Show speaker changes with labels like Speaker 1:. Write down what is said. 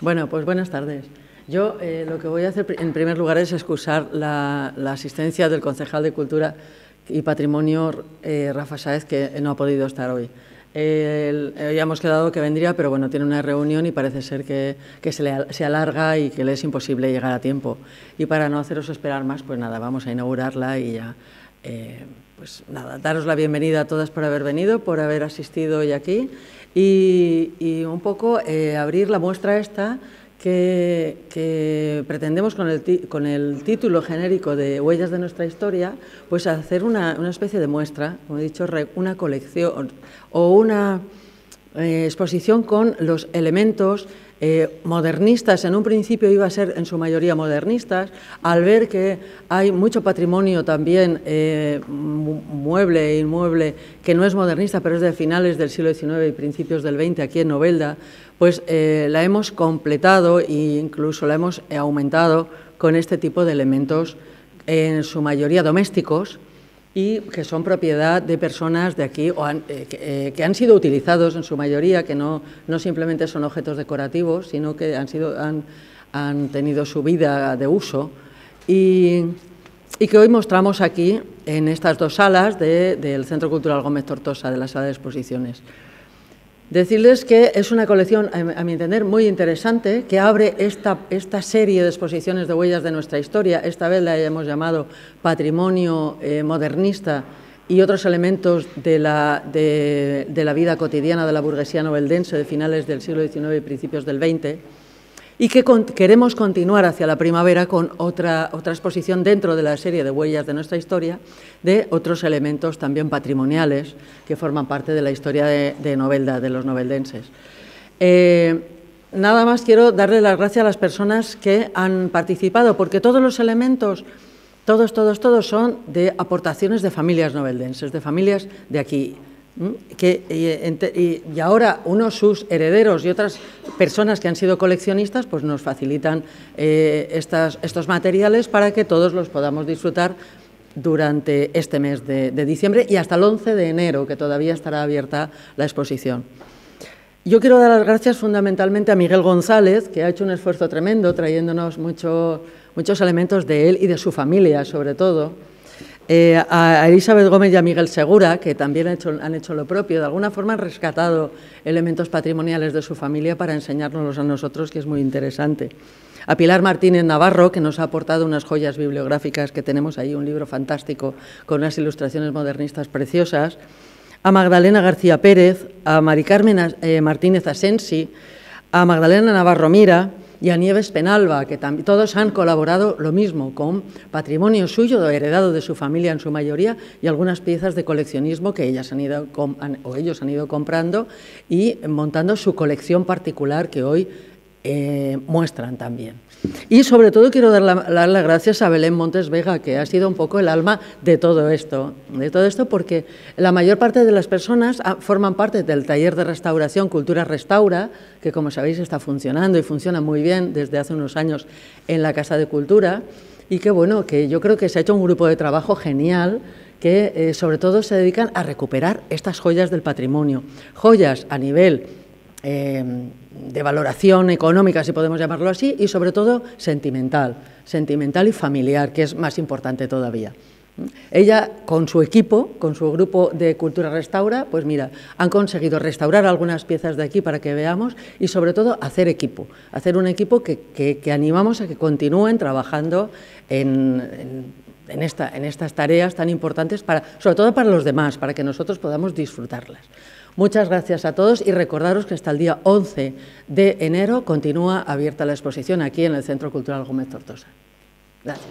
Speaker 1: Bueno, pues buenas tardes. Yo eh, lo que voy a hacer en primer lugar es excusar la, asistencia del concejal de Cultura y Patrimonio eh, Rafa Sáez, que no ha podido estar hoy. Eh, ya hemos quedado que vendría, pero bueno, tiene una reunión y parece ser que, que se, alarga y que le es imposible llegar a tiempo. Y para no haceros esperar más, pues nada, vamos a inaugurarla y ya, eh, pues nada, daros la bienvenida a todas por haber venido, por haber asistido hoy aquí y, un poco eh, abrir la muestra esta que, pretendemos con el, con el, título genérico de Huellas de nuestra historia, pues hacer una, una especie de muestra, como he dicho, una colección o una eh, exposición con los elementos eh, modernistas, en un principio iba a ser en su mayoría modernistas, al ver que hay mucho patrimonio también eh, mueble e inmueble que no es modernista, pero es de finales del siglo XIX y principios del XX aquí en Novelda, pues la hemos completado e incluso la hemos aumentado con este tipo de elementos, en su mayoría domésticos, y que son propiedad de personas de aquí eh, eh, que, han sido utilizados en su mayoría, que no, simplemente son objetos decorativos, sino que han, tenido su vida de uso y, que hoy mostramos aquí en estas dos salas del Centro Cultural Gómez Tortosa, de la sala de exposiciones. Decirles que es una colección, a mi entender, muy interesante, que abre esta, esta serie de exposiciones de huellas de nuestra historia. Esta vez la hemos llamado Patrimonio eh, Modernista y otros elementos de la, la vida cotidiana de la burguesía nobeldense de finales del siglo XIX y principios del XX y que queremos continuar hacia la primavera con otra, otra exposición dentro de la serie de huellas de nuestra historia de otros elementos también patrimoniales que forman parte de la historia de, Novelda, de los noveldenses. Eh, nada más quiero darle las gracias a las personas que han participado, porque todos los elementos todos, todos, todos son de aportaciones de familias noveldenses, de familias de aquí, que, y, ahora unos sus herederos y otras personas que han sido coleccionistas pues nos facilitan eh, estos materiales para que todos los podamos disfrutar durante este mes de, diciembre y hasta el 11 de enero, que todavía estará abierta la exposición. Yo quiero dar las gracias fundamentalmente a Miguel González, que ha hecho un esfuerzo tremendo trayéndonos muchos elementos de él y de su familia, sobre todo eh, a Elizabeth Gómez y a Miguel Segura, que también han hecho, lo propio, de alguna forma han rescatado elementos patrimoniales de su familia para enseñárnoslos a nosotros, que es muy interesante. A Pilar Martínez Navarro, que nos ha aportado unas joyas bibliográficas, que tenemos ahí un libro fantástico con unas ilustraciones modernistas preciosas. A Magdalena García Pérez, a Mari Carmen eh, Martínez Asensi, a Magdalena Navarro Mira, y a Nieves Penalba, que todos han colaborado lo mismo con patrimonio suyo, heredado de su familia en su mayoría, y algunas piezas de coleccionismo que ellas han ido, o ellos han ido comprando y montando su colección particular que hoy eh, muestran también. Y sobre todo quiero dar, las gracias a Belén Montes Vega, que ha sido un poco el alma de todo esto, de todo esto porque la mayor parte de las personas ah, forman parte del taller de restauración Cultura Restaura, que como sabéis está funcionando y funciona muy bien desde hace unos años en la Casa de Cultura, y que bueno, que yo creo que se ha hecho un grupo de trabajo genial que eh, sobre todo se dedican a recuperar estas joyas del patrimonio, joyas a nivel Em, de valoración económica, si podemos llamarlo así, y sobre todo sentimental, sentimental y familiar, que es más importante todavía. Ella, con su equipo, con su grupo de Cultura Restaura, pues mira, han conseguido restaurar algunas piezas de aquí para que veamos y sobre todo hacer equipo, hacer un equipo que, animamos a que continúen trabajando en, estas tareas tan importantes, sobre todo para los demás, para que nosotros podamos disfrutarlas. Muchas gracias a todos y recordaros que hasta el día 11 de enero continúa abierta la exposición aquí en el Centro Cultural Gómez Tortosa. Gracias.